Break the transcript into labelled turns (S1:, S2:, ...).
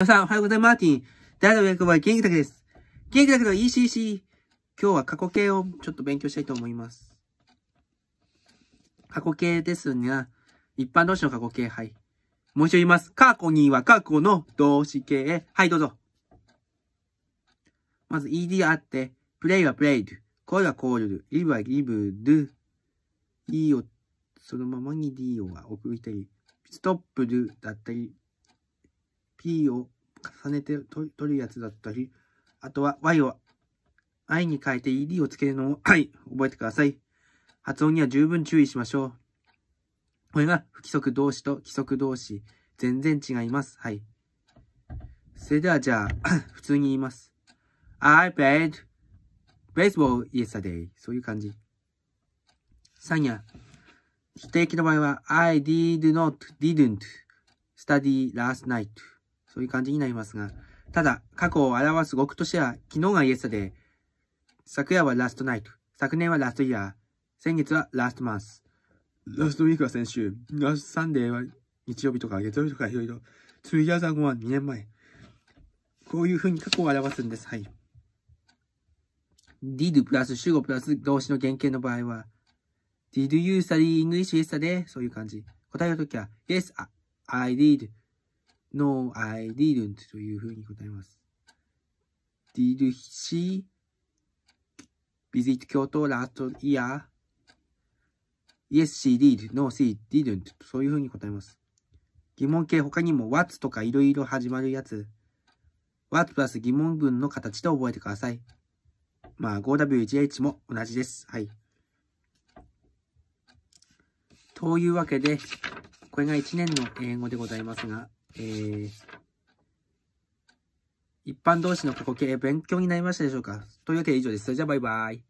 S1: 皆さん、おはようございます。マーティン。大の役は元気だけです。元気だけど ECC。今日は過去形をちょっと勉強したいと思います。過去形ですが、一般動詞の過去形、はい。もう一度言います。過去には過去の動詞形。はい、どうぞ。まず ED あって、プレイはプレイド、声はコールド、リブはリブド、E をそのままに D を置いたり、ストップドだったり、P を重ねて取るやつだったり、あとは Y を I に変えて ED をつけるのを 覚えてください。発音には十分注意しましょう。これが不規則動詞と規則動詞。全然違います。はい。それではじゃあ、普通に言います。I played baseball yesterday. そういう感じ。3ア。否定形の場合は、I did not, didn't study last night. そういう感じになりますが、ただ、過去を表す語句としては、昨日がイエスで、昨夜はラストナイト、昨年はラストイヤー、先月はラストマンス、ラストウィークは先週、ラストサンデーは日曜日とか月曜日とかいろいろ、2イ e a r s は2年前。こういうふうに過去を表すんです。はい。did プラス主語プラス動詞の原型の場合は、did you study English yesterday? そういう感じ。答えるときは、yes, I did. No, I didn't というふうに答えます。Did she visit Kyoto last year?Yes, she did.No, she didn't. そういうふうに答えます。疑問形他にも what とかいろいろ始まるやつ。what プラス疑問文の形と覚えてください。まあ5 w J h も同じです。はい。というわけで、これが1年の英語でございますが、えー、一般同士のここ形、勉強になりましたでしょうかというわけで以上です。それじゃあバイバイ。